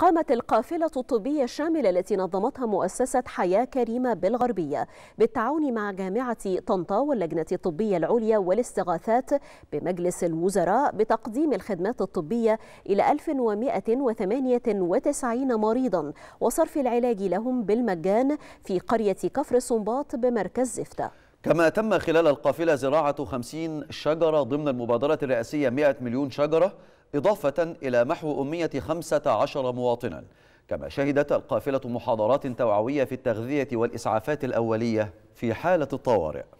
قامت القافلة الطبية الشاملة التي نظمتها مؤسسة حياة كريمة بالغربية بالتعاون مع جامعة طنطا واللجنة الطبية العليا والاستغاثات بمجلس الوزراء بتقديم الخدمات الطبية إلى 1198 مريضا وصرف العلاج لهم بالمجان في قرية كفر الصنباط بمركز زفتة كما تم خلال القافلة زراعة 50 شجرة ضمن المبادرة الرئاسية 100 مليون شجرة إضافة إلى محو أمية 15 مواطنا كما شهدت القافلة محاضرات توعوية في التغذية والإسعافات الأولية في حالة الطوارئ